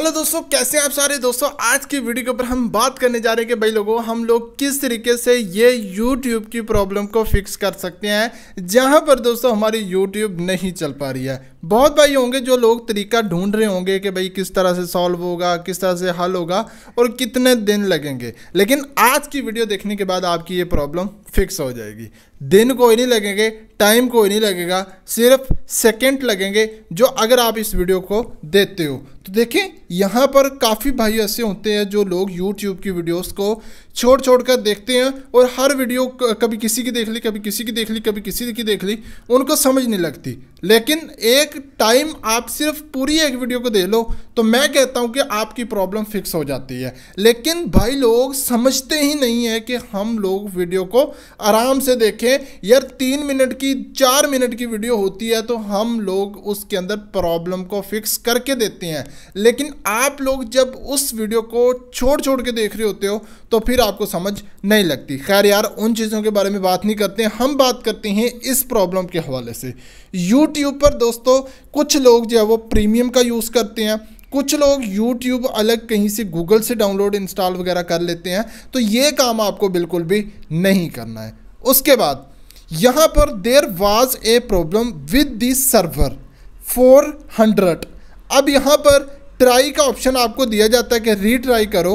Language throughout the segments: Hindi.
हेलो दोस्तों कैसे हैं आप सारे दोस्तों आज की वीडियो के ऊपर हम बात करने जा रहे हैं कि भाई लोगों हम लोग किस तरीके से ये यूट्यूब की प्रॉब्लम को फिक्स कर सकते हैं जहां पर दोस्तों हमारी यूट्यूब नहीं चल पा रही है बहुत भाई होंगे जो लोग तरीका ढूंढ रहे होंगे कि भाई किस तरह से सॉल्व होगा किस तरह से हल होगा और कितने दिन लगेंगे लेकिन आज की वीडियो देखने के बाद आपकी ये प्रॉब्लम फिक्स हो जाएगी दिन कोई नहीं लगेंगे टाइम कोई नहीं लगेगा सिर्फ सेकंड लगेंगे जो अगर आप इस वीडियो को देते हो तो देखें यहाँ पर काफ़ी भाई ऐसे होते हैं जो लोग यूट्यूब की वीडियोस को छोड़ छोड़ कर देखते हैं और हर वीडियो कभी किसी की देख ली कभी किसी की देख ली कभी किसी की देख ली उनको समझ नहीं लगती लेकिन एक टाइम आप सिर्फ पूरी एक वीडियो को दे लो तो मैं कहता हूँ कि आपकी प्रॉब्लम फिक्स हो जाती है लेकिन भाई लोग समझते ही नहीं है कि हम लोग वीडियो को आराम से देखें यार तीन मिनट की चार मिनट की वीडियो होती है तो हम लोग उसके अंदर प्रॉब्लम को फिक्स करके देते हैं लेकिन आप लोग जब उस वीडियो को छोड़ छोड़ के देख रहे होते हो तो फिर आपको समझ नहीं लगती खैर यार उन चीज़ों के बारे में बात नहीं करते हम बात करते हैं इस प्रॉब्लम के हवाले से यूट्यूब पर दोस्तों कुछ लोग जो है वो प्रीमियम का यूज़ करते हैं कुछ लोग यूट्यूब अलग कहीं से गूगल से डाउनलोड इंस्टॉल वगैरह कर लेते हैं तो ये काम आपको बिल्कुल भी नहीं करना है उसके बाद यहाँ पर there was a problem with the server 400 अब यहाँ पर ट्राई का ऑप्शन आपको दिया जाता है कि रीट्राई करो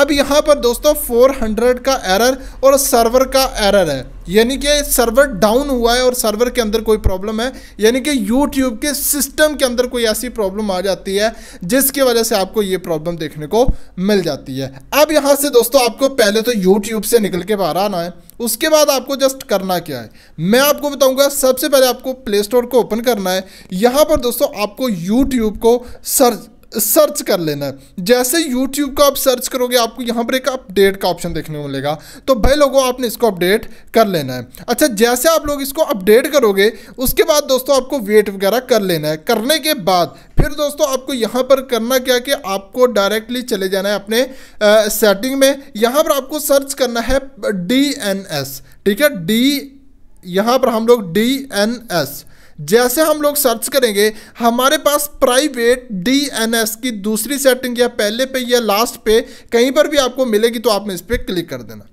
अब यहाँ पर दोस्तों 400 का एरर और सर्वर का एरर है यानी कि सर्वर डाउन हुआ है और सर्वर के अंदर कोई प्रॉब्लम है यानी कि यूट्यूब के सिस्टम के अंदर कोई ऐसी प्रॉब्लम आ जाती है जिसकी वजह से आपको ये प्रॉब्लम देखने को मिल जाती है अब यहाँ से दोस्तों आपको पहले तो यूट्यूब से निकल के बाहर आना है उसके बाद आपको जस्ट करना क्या है मैं आपको बताऊंगा सबसे पहले आपको प्ले स्टोर को ओपन करना है यहाँ पर दोस्तों आपको यूट्यूब को सर्च सर्च कर लेना है जैसे यूट्यूब का आप सर्च करोगे आपको यहाँ पर एक अपडेट का ऑप्शन देखने को मिलेगा तो भाई लोगों आपने इसको अपडेट कर लेना है अच्छा जैसे आप लोग इसको अपडेट करोगे उसके बाद दोस्तों आपको वेट वगैरह कर लेना है करने के बाद फिर दोस्तों आपको यहाँ पर करना क्या कि आपको डायरेक्टली चले जाना है अपने आ, सेटिंग में यहाँ पर आपको सर्च करना है डी एन एस ठीक है डी यहाँ पर हम लोग डी एन एस जैसे हम लोग सर्च करेंगे हमारे पास प्राइवेट डीएनएस की दूसरी सेटिंग या पहले पे या लास्ट पे कहीं पर भी आपको मिलेगी तो आपने इस पर क्लिक कर देना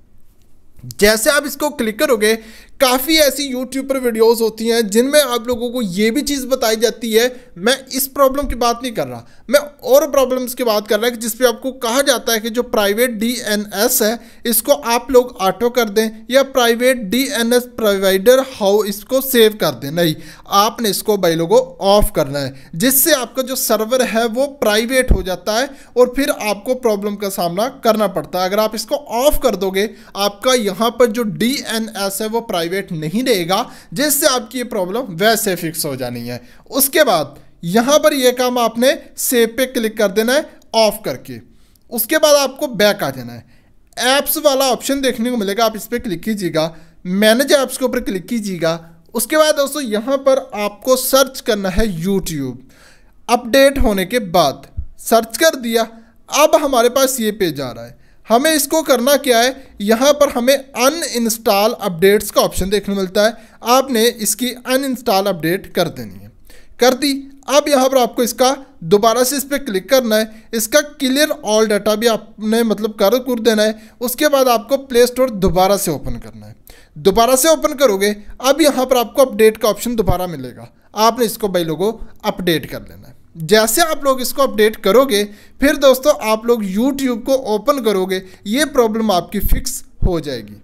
जैसे आप इसको क्लिक करोगे काफ़ी ऐसी यूट्यूब पर वीडियोस होती हैं जिनमें आप लोगों को ये भी चीज़ बताई जाती है मैं इस प्रॉब्लम की बात नहीं कर रहा मैं और प्रॉब्लम्स की बात कर रहा है जिस पे आपको कहा जाता है कि जो प्राइवेट डीएनएस है इसको आप लोग ऑटो कर दें या प्राइवेट डीएनएस प्रोवाइडर हाउ इसको सेव कर दें नहीं आपने इसको भाई लोगों ऑफ करना है जिससे आपका जो सर्वर है वो प्राइवेट हो जाता है और फिर आपको प्रॉब्लम का सामना करना पड़ता है अगर आप इसको ऑफ कर दोगे आपका यहाँ पर जो डी है वो प्राइवेट प्राइवेट नहीं रहेगा जिससे आपकी ये प्रॉब्लम वैसे फिक्स हो जानी है उसके बाद यहाँ पर ये काम आपने सेव पे क्लिक कर देना है ऑफ करके उसके बाद आपको बैक आ जाना है ऐप्स वाला ऑप्शन देखने को मिलेगा आप इस पर क्लिक कीजिएगा मैनेज ऐप्स के ऊपर क्लिक कीजिएगा उसके बाद दोस्तों यहाँ पर आपको सर्च करना है यूट्यूब अपडेट होने के बाद सर्च कर दिया अब हमारे पास ये पेज आ रहा है हमें इसको करना क्या है यहाँ पर हमें अन इंस्टॉल अपडेट्स का ऑप्शन देखने मिलता है आपने इसकी अन इंस्टॉल अपडेट कर देनी है कर दी अब यहाँ पर आपको इसका दोबारा से इस पर क्लिक करना है इसका क्लियर ऑल डाटा भी आपने मतलब कर कर देना है उसके बाद आपको प्ले स्टोर दोबारा से ओपन करना है दोबारा से ओपन करोगे अब यहाँ पर आपको अपडेट का ऑप्शन दोबारा मिलेगा आपने इसको भाई लोगों अपडेट कर लेना है जैसे आप लोग इसको अपडेट करोगे फिर दोस्तों आप लोग यूट्यूब को ओपन करोगे ये प्रॉब्लम आपकी फिक्स हो जाएगी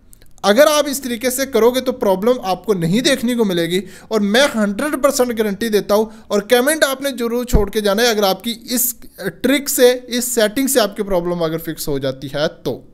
अगर आप इस तरीके से करोगे तो प्रॉब्लम आपको नहीं देखने को मिलेगी और मैं 100 परसेंट गारंटी देता हूँ और कमेंट आपने जरूर छोड़ के जाना है अगर आपकी इस ट्रिक से इस सेटिंग से आपकी प्रॉब्लम अगर फिक्स हो जाती है तो